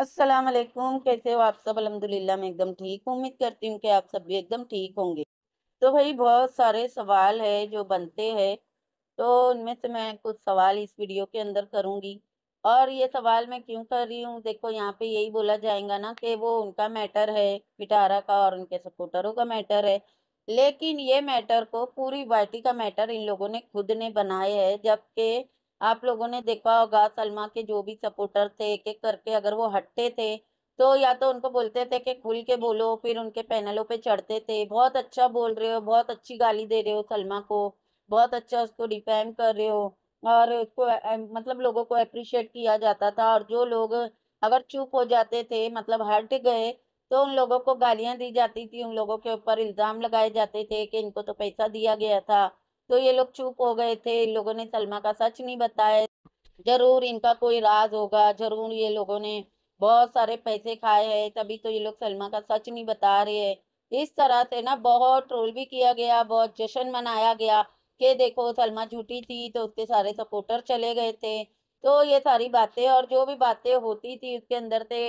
अस्सलाम वालेकुम कैसे हो आप सब अलहमदिल्ला मैं एकदम ठीक उम्मीद करती हूँ कि आप सब भी एकदम ठीक होंगे तो भाई बहुत सारे सवाल है जो बनते हैं तो उनमें से मैं कुछ सवाल इस वीडियो के अंदर करूँगी और ये सवाल मैं क्यों कर रही हूँ देखो यहाँ पे यही बोला जाएगा ना कि वो उनका मैटर है पिटारा का और उनके सपोर्टरों का मैटर है लेकिन ये मैटर को पूरी पार्टी का मैटर इन लोगों ने खुद ने बनाए है जबकि आप लोगों ने देखा होगा सलमा के जो भी सपोर्टर थे एक एक करके अगर वो हटते थे तो या तो उनको बोलते थे कि खुल के बोलो फिर उनके पैनलों पे चढ़ते थे बहुत अच्छा बोल रहे हो बहुत अच्छी गाली दे रहे हो सलमा को बहुत अच्छा उसको डिफेम कर रहे हो और उसको मतलब लोगों को अप्रिशिएट किया जाता था और जो लोग अगर चुप हो जाते थे मतलब हट गए तो उन लोगों को गालियां दी जाती थी उन लोगों के ऊपर इल्ज़ाम लगाए जाते थे कि इनको तो पैसा दिया गया था तो ये लोग चुप हो गए थे इन लोगों ने सलमा का सच नहीं बताया जरूर इनका कोई राज होगा जरूर ये लोगों ने बहुत सारे पैसे खाए हैं तभी तो ये लोग सलमा का सच नहीं बता रहे हैं इस तरह से ना बहुत ट्रोल भी किया गया बहुत जश्न मनाया गया कि देखो सलमा झूठी थी तो उसके सारे सपोर्टर चले गए थे तो ये सारी बातें और जो भी बातें होती थी उसके अंदर से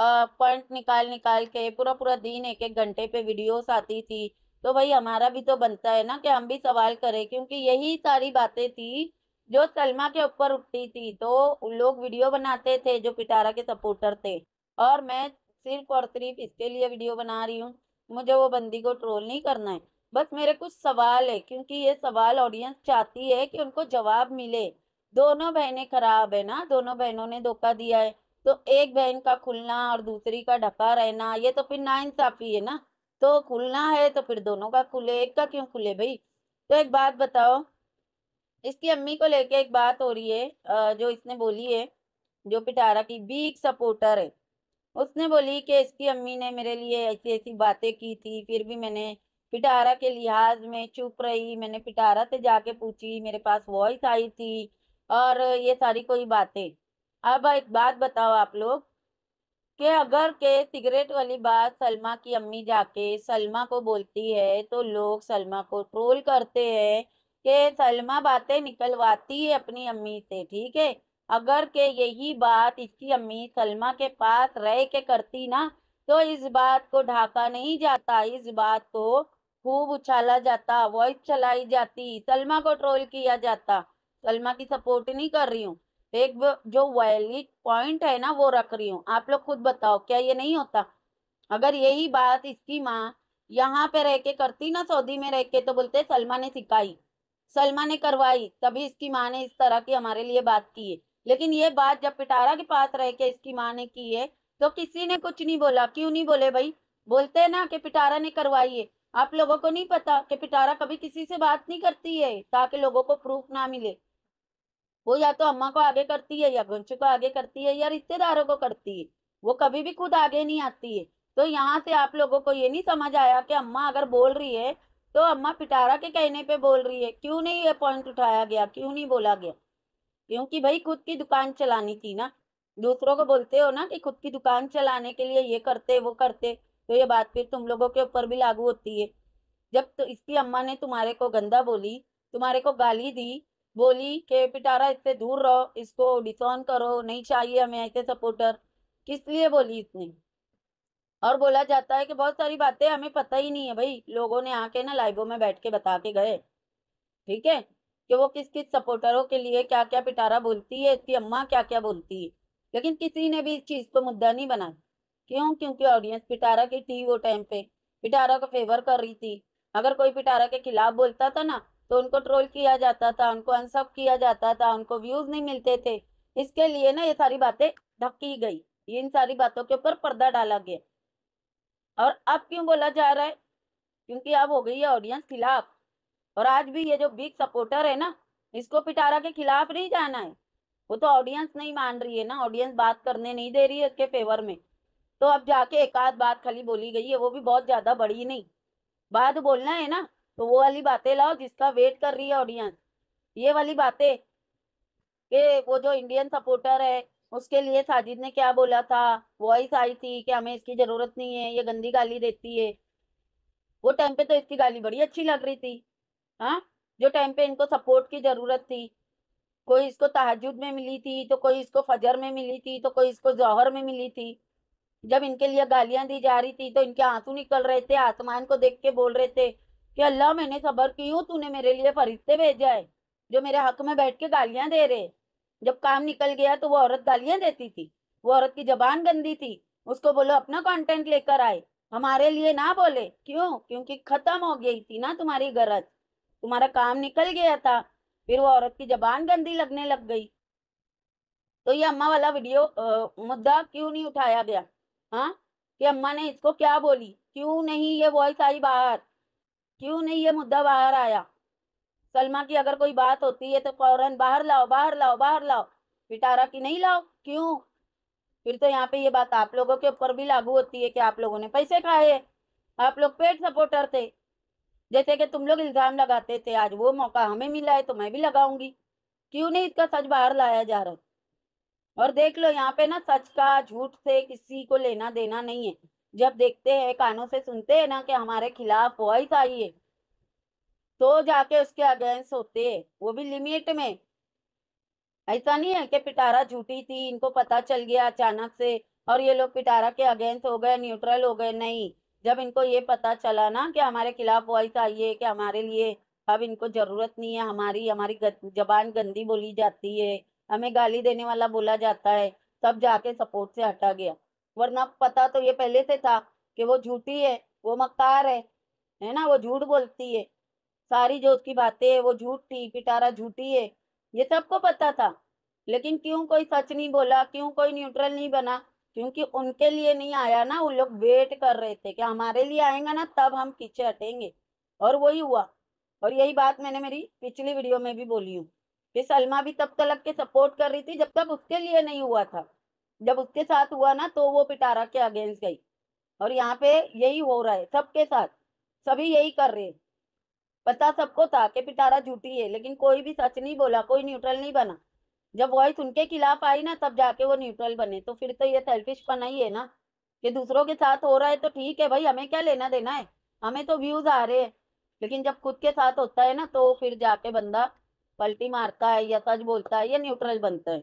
पॉइंट निकाल निकाल के पूरा पूरा दिन एक एक घंटे पे वीडियोस आती थी तो भाई हमारा भी तो बनता है ना कि हम भी सवाल करें क्योंकि यही सारी बातें थी जो सलमा के ऊपर उठती थी तो उन लोग वीडियो बनाते थे जो पिटारा के सपोर्टर थे और मैं सिर्फ और सिर्फ इसके लिए वीडियो बना रही हूँ मुझे वो बंदी को ट्रोल नहीं करना है बस मेरे कुछ सवाल है क्योंकि ये सवाल ऑडियंस चाहती है कि उनको जवाब मिले दोनों बहनें खराब है ना दोनों बहनों ने धोखा दिया है तो एक बहन का खुलना और दूसरी का ढका रहना ये तो फिर नाइंसाफी है ना तो खुलना है तो फिर दोनों का खुले एक का क्यों खुले भाई तो एक बात बताओ इसकी अम्मी को लेके एक बात हो रही है जो इसने बोली है जो पिटारा की बिग सपोर्टर है उसने बोली कि इसकी अम्मी ने मेरे लिए ऐसी ऐसी बातें की थी फिर भी मैंने पिटारा के लिहाज में चुप रही मैंने पिटारा से जाके पूछी मेरे पास वॉइस आई थी और ये सारी कोई बातें अब एक बात बताओ आप लोग कि अगर के सिगरेट वाली बात सलमा की अम्मी जाके सलमा को बोलती है तो लोग सलमा को ट्रोल करते हैं कि सलमा बातें निकलवाती है अपनी अम्मी से ठीक है अगर के यही बात इसकी अम्मी सलमा के पास रह के करती ना तो इस बात को ढाका नहीं जाता इस बात को खूब उछाला जाता वॉइस चलाई जाती सलमा को ट्रोल किया जाता सलमा की सपोर्ट नहीं कर रही हूँ एक जो वैलिड पॉइंट है ना वो रख रही हूँ आप लोग खुद बताओ क्या ये नहीं होता अगर यही बात इसकी माँ यहाँ पे रह के करती ना सऊदी में रह के तो बोलते सलमा ने सिखाई सलमा ने करवाई तभी इसकी माँ ने इस तरह की हमारे लिए बात की है लेकिन ये बात जब पिटारा के पास रह के इसकी माँ ने की है तो किसी ने कुछ नहीं बोला क्यों नहीं बोले भाई बोलते है ना कि पिटारा ने करवाई है आप लोगों को नहीं पता कि पिटारा कभी किसी से बात नहीं करती है ताकि लोगों को प्रूफ ना मिले वो या तो अम्मा को आगे करती है या घंशु को आगे करती है या रिश्तेदारों को करती है वो कभी भी खुद आगे नहीं आती है तो यहाँ से आप लोगों को ये नहीं समझ आया कि अम्मा अगर बोल रही है तो अम्मा पिटारा के कहने पे बोल रही है क्यों नहीं ये पॉइंट उठाया गया क्यों नहीं बोला गया क्योंकि भाई खुद की दुकान चलानी थी ना दूसरों को बोलते हो ना कि खुद की दुकान चलाने के लिए ये करते वो करते तो ये बात फिर तुम लोगों के ऊपर भी लागू होती है जब तो इसकी अम्मा ने तुम्हारे को गंदा बोली तुम्हारे को गाली दी बोली के पिटारा इससे दूर रहो इसको डिसऑन करो नहीं चाहिए हमें ऐसे सपोर्टर किस लिए बोली इसने और बोला जाता है कि बहुत सारी बातें हमें पता ही नहीं है भाई लोगों ने आके ना लाइवों में बैठ के बता के गए ठीक है कि वो किस किस सपोर्टरों के लिए क्या क्या पिटारा बोलती है इसकी अम्मा क्या क्या बोलती है लेकिन किसी ने भी इस चीज़ को मुद्दा नहीं बनाया क्यों क्योंकि ऑडियंस पिटारा की थी वो टाइम पे पिटारा को फेवर कर रही थी अगर कोई पिटारा के खिलाफ बोलता था ना तो उनको ट्रोल किया जाता था उनको अनसब किया जाता था उनको व्यूज नहीं मिलते थे इसके लिए ना ये सारी बातें ढकी गई इन सारी बातों के ऊपर पर्दा डाला गया और अब क्यों बोला जा रहा है क्योंकि अब हो गई है ऑडियंस खिलाफ और आज भी ये जो बिग सपोर्टर है ना इसको पिटारा के खिलाफ नहीं जाना है वो तो ऑडियंस नहीं मान रही है ना ऑडियंस बात करने नहीं दे रही है उसके फेवर में तो अब जाके एक आध बात खाली बोली गई है वो भी बहुत ज्यादा बड़ी नहीं बात बोलना है ना तो वो वाली बातें लाओ जिसका वेट कर रही है ऑडियंस ये वाली बातें कि वो जो इंडियन सपोर्टर है उसके लिए साजिद ने क्या बोला था वॉइस आई थी कि हमें इसकी जरूरत नहीं है ये गंदी गाली देती है वो टाइम पे तो इसकी गाली बड़ी अच्छी लग रही थी हाँ जो टाइम पे इनको सपोर्ट की जरूरत थी कोई इसको तहजुद में मिली थी तो कोई इसको फजर में मिली थी तो कोई इसको जौहर में मिली थी जब इनके लिए गालियां दी जा रही थी तो इनके आंसू निकल रहे थे आसमान को देख के बोल रहे थे कि अल्लाह मैंने सबर की हूँ तूने मेरे लिए फरिश्ते भेजा है जो मेरे हक में बैठ के गालियाँ दे रहे जब काम निकल गया तो वो औरत गालियाँ देती थी वो औरत की जबान गंदी थी उसको बोलो अपना कंटेंट लेकर आए हमारे लिए ना बोले क्यों क्योंकि खत्म हो गई थी ना तुम्हारी गरज तुम्हारा काम निकल गया था फिर वो औरत की जबान गंदी लगने लग गई तो ये अम्मा वाला वीडियो आ, मुद्दा क्यों नहीं उठाया गया हाँ कि अम्मा ने इसको क्या बोली क्यों नहीं ये वॉइस आई बाहर क्यों नहीं ये मुद्दा बाहर आया सलमा की अगर कोई बात होती है तो फौरन बाहर लाओ बाहर लाओ बाहर लाओ पिटारा की नहीं लाओ क्यों फिर तो यहाँ पे ये बात आप लोगों के ऊपर भी लागू होती है कि आप लोगों ने पैसे खाए आप लोग पेड सपोर्टर थे जैसे कि तुम लोग इल्जाम लगाते थे आज वो मौका हमें मिला है तो मैं भी लगाऊंगी क्यों नहीं इसका सच बाहर लाया जा रहा और देख लो यहाँ पे ना सच का झूठ से किसी को लेना देना नहीं है जब देखते हैं कानों से सुनते हैं ना कि हमारे खिलाफ वॉइस आई है तो जाके उसके अगेंस्ट होते हैं वो भी लिमिट में ऐसा नहीं है कि पिटारा झूठी थी इनको पता चल गया अचानक से और ये लोग पिटारा के अगेंस्ट हो गए न्यूट्रल हो गए नहीं जब इनको ये पता चला ना कि हमारे खिलाफ वॉइस आई है कि हमारे लिए अब इनको जरूरत नहीं है हमारी हमारी जबान गंदी बोली जाती है हमें गाली देने वाला बोला जाता है तब जाके सपोर्ट से हटा गया वरना पता तो ये पहले से था कि वो झूठी है वो मक्कार है है ना वो झूठ बोलती है सारी जो उसकी बातें है वो झूठ थी पिटारा झूठी है ये सबको पता था लेकिन क्यों कोई सच नहीं बोला क्यों कोई न्यूट्रल नहीं बना क्योंकि उनके लिए नहीं आया ना वो लोग वेट कर रहे थे कि हमारे लिए आएगा ना तब हम पीछे हटेंगे और वही हुआ और यही बात मैंने मेरी पिछली वीडियो में भी बोली हूँ कि सलमा भी तब तक के सपोर्ट कर रही थी जब तक उसके लिए नहीं हुआ था जब उसके साथ हुआ ना तो वो पिटारा के अगेंस्ट गई और यहाँ पे यही हो रहा है सबके साथ सभी यही कर रहे पता सबको था कि पिटारा झूठी है लेकिन कोई भी सच नहीं बोला कोई न्यूट्रल नहीं बना जब वॉइस उनके खिलाफ आई ना तब जाके वो न्यूट्रल बने तो फिर तो ये सेल्फिश पना ही है ना कि दूसरों के साथ हो रहा है तो ठीक है भाई हमें क्या लेना देना है हमें तो व्यूज आ रहे हैं लेकिन जब खुद के साथ होता है ना तो फिर जाके बंदा पलटी मारता है या सच बोलता है या न्यूट्रल बनता है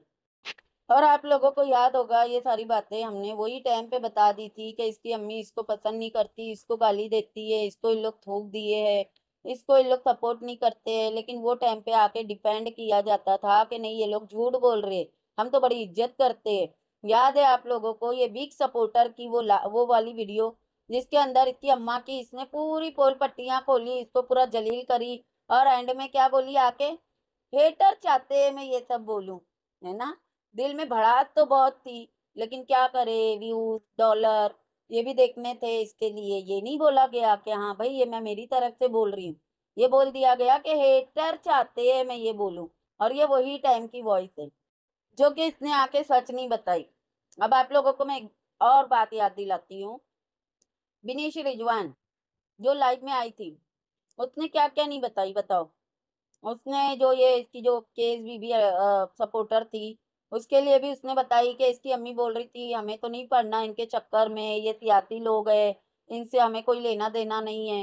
और आप लोगों को याद होगा ये सारी बातें हमने वही टाइम पे बता दी थी कि इसकी अम्मी इसको पसंद नहीं करती इसको गाली देती है इसको इन लोग थोक दिए है इसको इन लोग सपोर्ट नहीं करते हैं लेकिन वो टाइम पे आके डिपेंड किया जाता था कि नहीं ये लोग झूठ बोल रहे हम तो बड़ी इज्जत करते हैं याद है आप लोगों को ये बिग सपोर्टर की वो ला, वो वाली वीडियो जिसके अंदर इसकी अम्मा की इसने पूरी पोल पट्टियां खोली इसको पूरा जलील करी और एंड में क्या बोली आके हेटर चाहते मैं ये सब बोलूँ है ना दिल में भड़ास तो बहुत थी लेकिन क्या करे व्यूज डॉलर ये भी देखने थे इसके लिए ये नहीं बोला गया कि हाँ भाई ये मैं मेरी तरफ से बोल रही हूँ ये बोल दिया गया कि हेटर चाहते है मैं ये बोलूँ और ये वही टाइम की वॉइस है जो कि इसने आके सच नहीं बताई अब आप लोगों को मैं और बात याद दिलाती हूँ बिनीश रिजवान जो लाइव में आई थी उसने क्या क्या नहीं बताई बताओ उसने जो ये इसकी जो केस भी, भी आ, सपोर्टर थी उसके लिए भी उसने बताई कि इसकी अम्मी बोल रही थी हमें तो नहीं पढ़ना इनके चक्कर में ये सियासी लोग है इनसे हमें कोई लेना देना नहीं है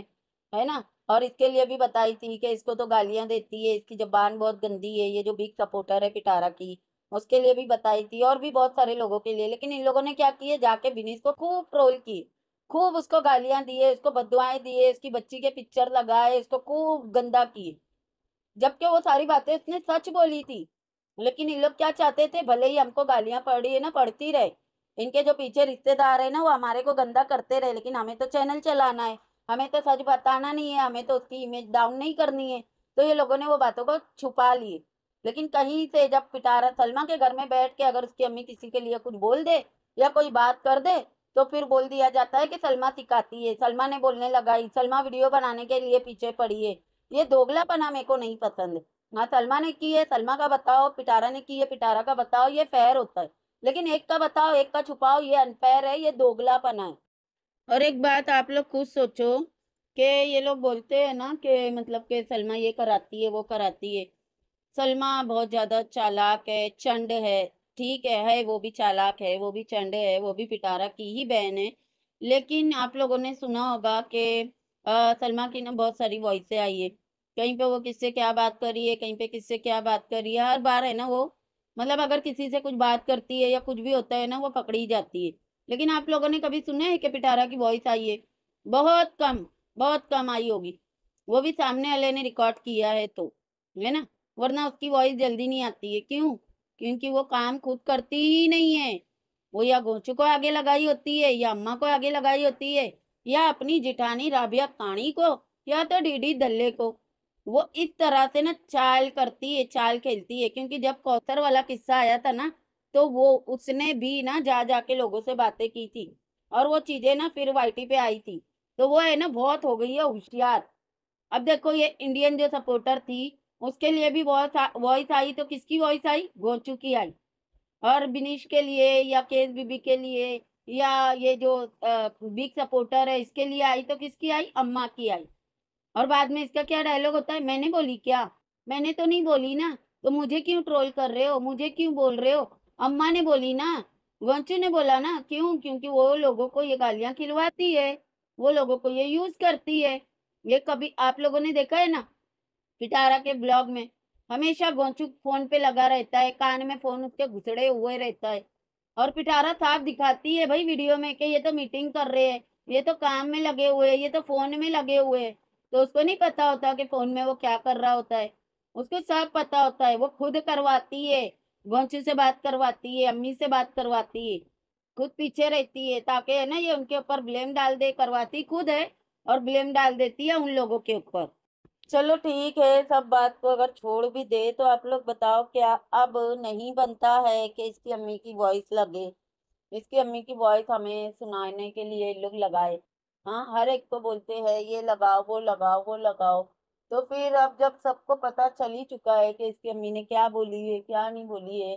है ना और इसके लिए भी बताई थी कि इसको तो गालियां देती है इसकी जबान बहुत गंदी है ये जो बिग सपोर्टर है पिटारा की उसके लिए भी बताई थी और भी बहुत सारे लोगों के लिए लेकिन इन लोगों ने क्या किया जाके बिनीस को खूब ट्रोल की खूब उसको गालियां दिए उसको बदुआएं दिए इसकी बच्ची के पिक्चर लगाए इसको खूब गंदा किए जबकि वो सारी बातें उसने सच बोली थी लेकिन ये लोग क्या चाहते थे भले ही हमको गालियां पड़ी है ना पड़ती रहे इनके जो पीछे रिश्तेदार है ना वो हमारे को गंदा करते रहे लेकिन हमें तो चैनल चलाना है हमें तो सच बताना नहीं है हमें तो उसकी इमेज डाउन नहीं करनी है तो ये लोगों ने वो बातों को छुपा लिए लेकिन कहीं से जब पिटारा सलमा के घर में बैठ के अगर उसकी अम्मी किसी के लिए कुछ बोल दे या कोई बात कर दे तो फिर बोल दिया जाता है कि सलमा सिखाती है सलमा ने बोलने लगाई सलमा वीडियो बनाने के लिए पीछे पड़ी है ये दोगलापना मेरे को नहीं पसंद हाँ सलमा ने की है सलमा का बताओ पिटारा ने की है पिटारा का बताओ ये फेयर होता है लेकिन एक का बताओ एक का छुपाओ ये अनफेयर है ये दोगलापना है और एक बात आप लोग खुद सोचो कि ये लोग बोलते हैं ना कि मतलब कि सलमा ये कराती है वो कराती है सलमा बहुत ज़्यादा चालाक है चंड है ठीक है है वो भी चालाक है वो भी चंड है वो भी पिटारा की ही बहन है लेकिन आप लोगों ने सुना होगा कि सलमा की ना बहुत सारी वॉइसें आई है कहीं पे वो किससे क्या बात कर रही है कहीं पे किससे क्या बात कर रही है हर बार है ना वो मतलब अगर किसी से कुछ बात करती है या कुछ भी होता है ना वो पकड़ी जाती है लेकिन आप लोगों ने कभी सुना है कि पिटारा की वॉइस आई है बहुत कम बहुत कम आई होगी वो भी सामने वाले ने रिकॉर्ड किया है तो है ना वरना उसकी वॉइस जल्दी नहीं आती है क्यों क्योंकि वो काम खुद करती ही नहीं है वो या गोचू को आगे लगाई होती है या अम्मा को आगे लगाई होती है या अपनी जिठानी राबिया काणी को या तो डीडी दल्ले को वो इस तरह से ना चाल करती है चाल खेलती है क्योंकि जब कौसर वाला किस्सा आया था ना तो वो उसने भी ना जा जाके लोगों से बातें की थी और वो चीजें ना फिर वाइटी पे आई थी तो वो है ना बहुत हो गई है होशियार अब देखो ये इंडियन जो सपोर्टर थी उसके लिए भी बहुत वॉइस आई तो किसकी वॉइस आई गोचू की आई और बिनीश के लिए या केस बीबी के लिए या ये जो बिग सपोर्टर है इसके लिए आई तो किसकी आई अम्मा की आई और बाद में इसका क्या डायलॉग होता है मैंने बोली क्या मैंने तो नहीं बोली ना तो मुझे क्यों ट्रोल कर रहे हो मुझे क्यों बोल रहे हो अम्मा ने बोली ना वंशु ने बोला ना क्यों क्योंकि वो लोगों को ये गालियां खिलवाती है वो लोगों को ये यूज करती है ये कभी आप लोगों ने देखा है ना पिटारा के ब्लॉग में हमेशा गोंचू फोन पे लगा रहता है कान में फोन उसके घुसड़े हुए रहता है और पिटारा साफ दिखाती है भाई वीडियो में कि ये तो मीटिंग कर रहे हैं ये तो काम में लगे हुए हैं ये तो फोन में लगे हुए हैं तो उसको नहीं पता होता कि फोन में वो क्या कर रहा होता है उसको सब पता होता है वो खुद करवाती है वंशु से बात करवाती है अम्मी से बात करवाती है खुद पीछे रहती है ताकि है ना ये उनके ऊपर ब्लेम डाल दे करवाती खुद है और ब्लेम डाल देती है उन लोगों के ऊपर चलो ठीक है सब बात को अगर छोड़ भी दे तो आप लोग बताओ क्या अब नहीं बनता है कि इसकी अम्मी की वॉइस लगे इसकी अम्मी की वॉइस हमें सुनाने के लिए लोग लगाए हाँ हर एक को बोलते हैं ये लगाओ वो लगाओ वो लगाओ तो फिर अब जब सबको पता चल ही चुका है कि इसकी अम्मी ने क्या बोली है क्या नहीं बोली है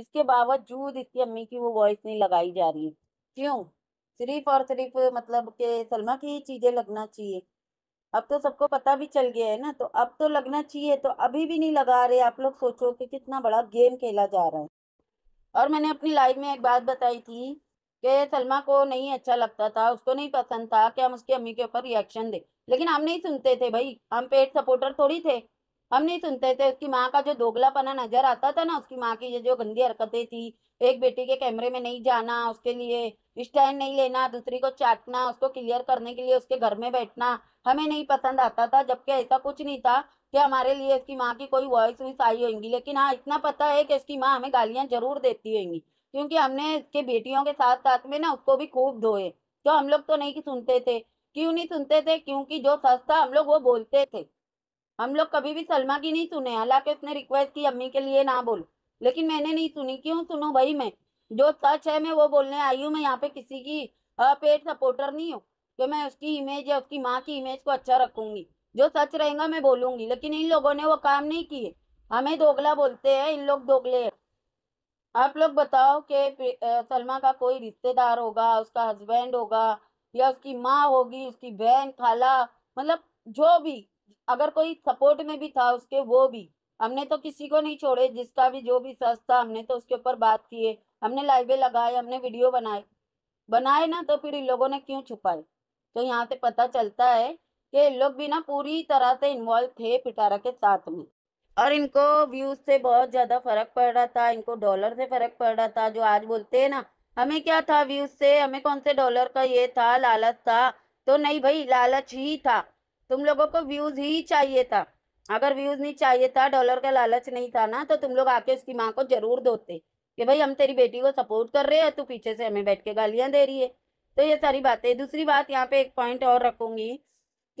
इसके बावजूद इसकी अम्मी की वो वॉइस नहीं लगाई जा रही क्यों सिर्फ और सिर्फ मतलब के सलमा की चीज़ें लगना चाहिए अब तो सबको पता भी चल गया है ना तो अब तो लगना चाहिए तो अभी भी नहीं लगा रहे आप लोग सोचो कि कितना बड़ा गेम खेला जा रहा है और मैंने अपनी लाइफ में एक बात बताई थी कि सलमा को नहीं अच्छा लगता था उसको नहीं पसंद था कि हम उसकी अम्मी के ऊपर रिएक्शन दें लेकिन हम नहीं सुनते थे भाई हम पेट सपोर्टर थोड़ी थे हम नहीं सुनते थे उसकी माँ का जो दोगला पना नजर आता था ना उसकी माँ की ये जो गंदी हरकतें थी एक बेटी के कैमरे में नहीं जाना उसके लिए स्टैंड नहीं लेना दूसरी को चाटना उसको क्लियर करने के लिए उसके घर में बैठना हमें नहीं पसंद आता था जबकि ऐसा कुछ नहीं था कि हमारे लिए इसकी माँ की कोई वॉइस वॉइस आई होगी लेकिन हाँ इतना पता है कि इसकी माँ हमें गालियाँ जरूर देती होंगी क्योंकि हमने इसके बेटियों के साथ साथ में ना उसको भी खूब धोए तो हम लोग तो नहीं सुनते थे क्यों नहीं सुनते थे क्योंकि जो सच था हम लोग वो बोलते थे हम लोग कभी भी सलमा की नहीं सुने हालांकि उसने रिक्वेस्ट की अम्मी के लिए ना बोलो लेकिन मैंने नहीं सुनी क्यों सुनू भाई मैं जो सच है मैं वो बोलने आई हूँ मैं यहाँ पे किसी की पेड सपोर्टर नहीं हूँ कि तो मैं उसकी इमेज या उसकी माँ की इमेज को अच्छा रखूंगी जो सच रहेगा मैं बोलूंगी लेकिन इन लोगों ने वो काम नहीं किए हमें दोगला बोलते हैं इन लोग दोगले हैं आप लोग बताओ कि सलमा का कोई रिश्तेदार होगा उसका हस्बैंड होगा या उसकी माँ होगी उसकी बहन खाला मतलब जो भी अगर कोई सपोर्ट में भी था उसके वो भी हमने तो किसी को नहीं छोड़े जिसका भी जो भी सच था हमने तो उसके ऊपर बात किए हमने लाइवे लगाए हमने वीडियो बनाए बनाए ना तो फिर इन लोगों ने क्यों छुपाए तो यहाँ से पता चलता है कि इन लोग भी ना पूरी तरह से इन्वॉल्व थे पिटारा के साथ में और इनको व्यूज से बहुत ज़्यादा फर्क पड़ रहा था इनको डॉलर से फर्क पड़ रहा था जो आज बोलते हैं ना हमें क्या था व्यूज से हमें कौन से डॉलर का ये था लालच था तो नहीं भाई लालच ही था तुम लोगों को व्यूज ही चाहिए था अगर व्यूज नहीं चाहिए था डॉलर का लालच नहीं था ना तो तुम लोग आके उसकी माँ को जरूर धोते कि भाई हम तेरी बेटी को सपोर्ट कर रहे हैं तू पीछे से हमें बैठ के गालियाँ दे रही है तो ये सारी बातें दूसरी बात यहाँ पे एक पॉइंट और रखूंगी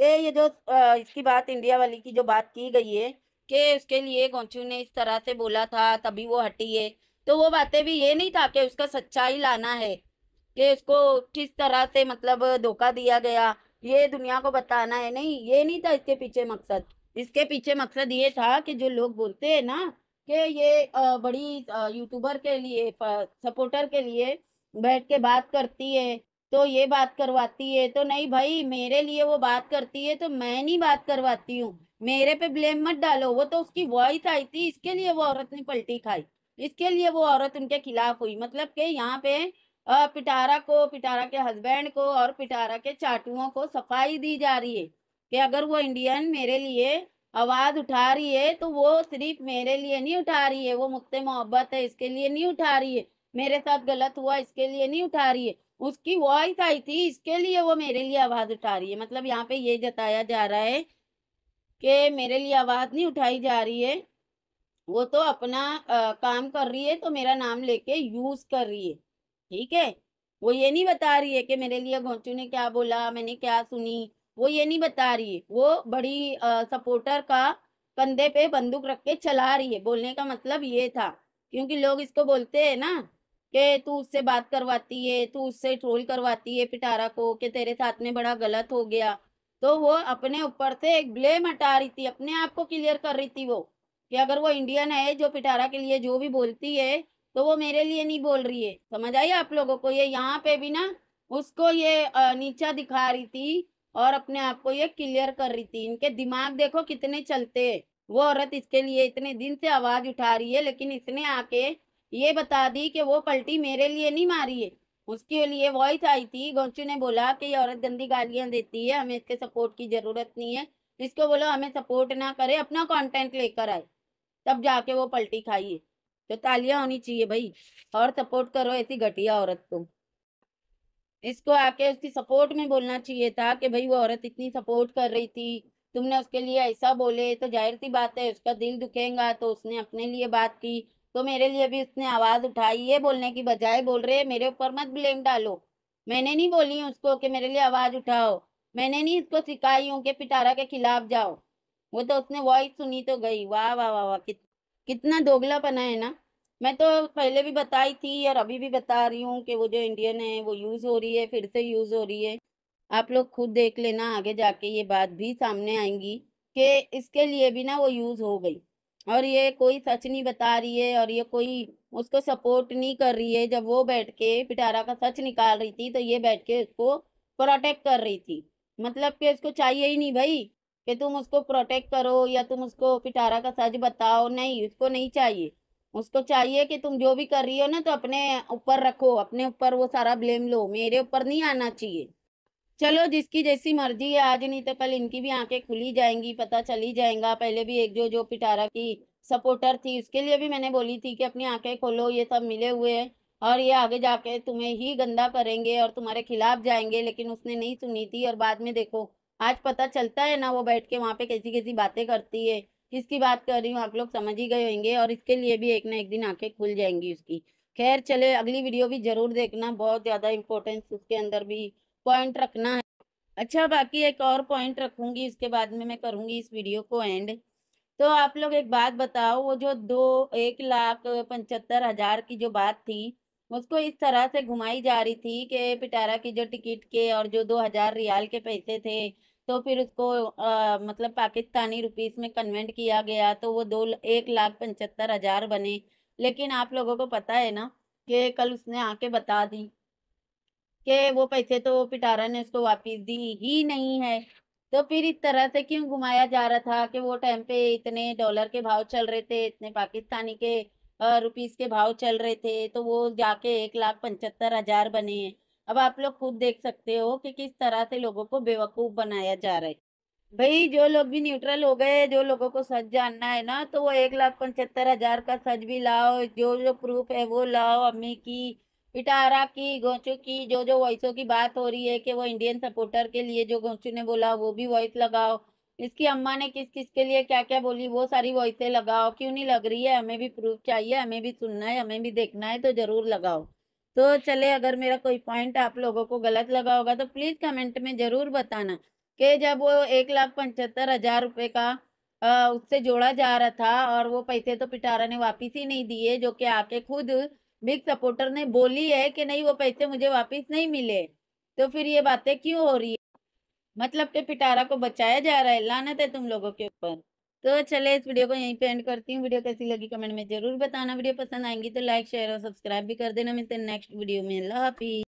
कि ये जो इसकी बात इंडिया वाली की जो बात की गई है कि उसके लिए गोंचू ने इस तरह से बोला था तभी वो हटी है तो वो बातें भी ये नहीं था कि उसका सच्चाई लाना है कि उसको किस तरह से मतलब धोखा दिया गया ये दुनिया को बताना है नहीं ये नहीं था इसके पीछे मकसद इसके पीछे मकसद ये था कि जो लोग बोलते हैं ना कि ये बड़ी यूट्यूबर के लिए सपोर्टर के लिए बैठ के बात करती है तो ये बात करवाती है तो नहीं भाई मेरे लिए वो बात करती है तो मैं नहीं बात करवाती हूँ मेरे पे ब्लेम मत डालो वो तो उसकी वॉइस आई थी इसके लिए वो औरत ने पलटी खाई इसके लिए वो औरत उनके खिलाफ हुई मतलब कि यहाँ पे पिटारा को पिटारा के हस्बैंड को और पिटारा के चाटुओं को सफाई दी जा रही है कि अगर वो इंडियन मेरे लिए आवाज उठा रही है तो वो सिर्फ मेरे लिए नहीं उठा रही है वो मुझसे मोहब्बत है इसके लिए नहीं उठा रही है मेरे साथ गलत हुआ इसके लिए नहीं उठा रही है उसकी वॉइस आई थी इसके लिए वो मेरे लिए आवाज उठा रही है मतलब यहाँ पे ये जताया जा रहा है कि मेरे लिए आवाज़ नहीं उठाई जा रही है वो तो अपना आ, काम कर रही है तो मेरा नाम लेके यूज़ कर रही है ठीक है वो ये नहीं बता रही है कि मेरे लिए घोंचू ने क्या बोला मैंने क्या सुनी वो ये नहीं बता रही है वो बड़ी आ, सपोर्टर का कंधे पे बंदूक रख के चला रही है बोलने का मतलब ये था क्योंकि लोग इसको बोलते हैं ना कि तू उससे बात करवाती है तू उससे ट्रोल करवाती है पिटारा को कि तेरे साथ में बड़ा गलत हो गया तो वो अपने ऊपर से एक ब्लेम हटा रही थी अपने आप को क्लियर कर रही थी वो कि अगर वो इंडियन है जो पिटारा के लिए जो भी बोलती है तो वो मेरे लिए नहीं बोल रही है समझ आई आप लोगों को ये यहाँ पे भी ना उसको ये नीचा दिखा रही थी और अपने आप को ये क्लियर कर रही थी इनके दिमाग देखो कितने चलते है वो औरत इसके लिए इतने दिन से आवाज उठा रही है लेकिन इसने आके ये बता दी कि वो पलटी मेरे लिए नहीं मारी है उसके लिए वॉइस आई थी गोंचू ने बोला कि ये औरत गंदी गालियाँ देती है हमें इसके सपोर्ट की ज़रूरत नहीं है इसको बोलो हमें सपोर्ट ना करे अपना कंटेंट लेकर आए तब जाके वो पलटी खाइए तो तालियां होनी चाहिए भाई और सपोर्ट करो ऐसी घटिया औरत को इसको आके उसकी सपोर्ट में बोलना चाहिए था कि भाई वो औरत इतनी सपोर्ट कर रही थी तुमने उसके लिए ऐसा बोले तो जाहिर सी बात है उसका दिल दुखेगा तो उसने अपने लिए बात की तो मेरे लिए भी उसने आवाज़ उठाई है बोलने की बजाय बोल रहे मेरे ऊपर मत ब्लेम डालो मैंने नहीं बोली उसको कि मेरे लिए आवाज़ उठाओ मैंने नहीं इसको सिखाई हूँ कि पिटारा के खिलाफ जाओ वो तो उसने वॉइस सुनी तो गई वाह वाह वाह वाह कित, कितना दोगला पना है ना मैं तो पहले भी बताई थी और अभी भी बता रही हूँ कि वो जो इंडियन है वो यूज़ हो रही है फिर से यूज़ हो रही है आप लोग खुद देख लेना आगे जाके ये बात भी सामने आएंगी कि इसके लिए भी ना वो यूज़ हो गई और ये कोई सच नहीं बता रही है और ये कोई उसको सपोर्ट नहीं कर रही है जब वो बैठ के पिटारा का सच निकाल रही थी तो ये बैठ के उसको प्रोटेक्ट कर रही थी मतलब कि उसको चाहिए ही नहीं भाई कि तुम उसको प्रोटेक्ट करो या तुम उसको पिटारा का सच बताओ नहीं उसको नहीं चाहिए उसको चाहिए कि तुम जो भी कर रही हो ना तो अपने ऊपर रखो अपने ऊपर वो सारा ब्लेम लो मेरे ऊपर नहीं आना चाहिए चलो जिसकी जैसी मर्जी है आज नहीं तो कल इनकी भी आंखें खुली जाएंगी पता चली जाएगा पहले भी एक जो जो पिटारा की सपोर्टर थी उसके लिए भी मैंने बोली थी कि अपनी आंखें खोलो ये सब मिले हुए हैं और ये आगे जाके तुम्हें ही गंदा करेंगे और तुम्हारे खिलाफ जाएंगे लेकिन उसने नहीं सुनी थी और बाद में देखो आज पता चलता है ना वो बैठ के वहाँ पे कैसी कैसी बातें करती है किसकी बात कर रही हूँ आप लोग समझ ही गए होंगे और इसके लिए भी एक ना एक दिन आंखें खुल जाएंगी उसकी खैर चले अगली वीडियो भी जरूर देखना बहुत ज़्यादा इम्पोर्टेंस उसके अंदर भी पॉइंट रखना है अच्छा बाकी एक और पॉइंट रखूंगी इसके बाद में मैं करूँगी इस वीडियो को एंड तो आप लोग एक बात बताओ वो जो दो एक लाख पचहत्तर हज़ार की जो बात थी उसको इस तरह से घुमाई जा रही थी कि पिटारा की जो टिकट के और जो दो हज़ार रियाल के पैसे थे तो फिर उसको आ, मतलब पाकिस्तानी रुपीस में कन्वर्ट किया गया तो वो दो एक लाख पचहत्तर हज़ार बने लेकिन आप लोगों को पता है ना कि कल उसने आके बता दी कि वो पैसे तो पिटारा ने उसको वापिस दी ही नहीं है तो फिर इस तरह से क्यों घुमाया जा रहा था कि वो टाइम पे इतने डॉलर के भाव चल रहे थे इतने पाकिस्तानी के रुपीस के भाव चल रहे थे तो वो जाके एक लाख पंचहत्तर हजार बने हैं अब आप लोग खुद देख सकते हो कि किस तरह से लोगों को बेवकूफ बनाया जा रहा है भाई जो लोग भी न्यूट्रल हो गए जो लोगों को सच जानना है ना तो वो एक लाख पंचहत्तर हजार का सच भी लाओ जो जो प्रूफ है वो लाओ अम्मी की पिटारा की गोचू की जो जो वॉइसों की बात हो रही है कि वो इंडियन सपोर्टर के लिए जो गोचू ने बोला वो भी वॉइस लगाओ इसकी अम्मा ने किस किस के लिए क्या क्या बोली वो सारी वॉइसें लगाओ क्यों नहीं लग रही है हमें भी प्रूफ चाहिए हमें भी सुनना है हमें भी देखना है तो ज़रूर लगाओ तो चले अगर मेरा कोई पॉइंट आप लोगों को गलत लगा होगा तो प्लीज़ कमेंट में ज़रूर बताना कि जब वो एक लाख पचहत्तर हज़ार रुपये का आ, उससे जोड़ा जा रहा था और वो पैसे तो पिटारा ने वापस ही नहीं दिए जो कि आके खुद बिग सपोर्टर ने बोली है कि नहीं वो पैसे मुझे वापस नहीं मिले तो फिर ये बातें क्यों हो रही है मतलब के पिटारा को बचाया जा रहा है लानत है तुम लोगों के ऊपर तो चले इस वीडियो को यहीं पे एंड करती हूँ वीडियो कैसी लगी कमेंट में जरूर बताना वीडियो पसंद आएंगी तो लाइक शेयर और सब्सक्राइब भी कर देना मिलते नेक्स्ट वीडियो में अल्लाह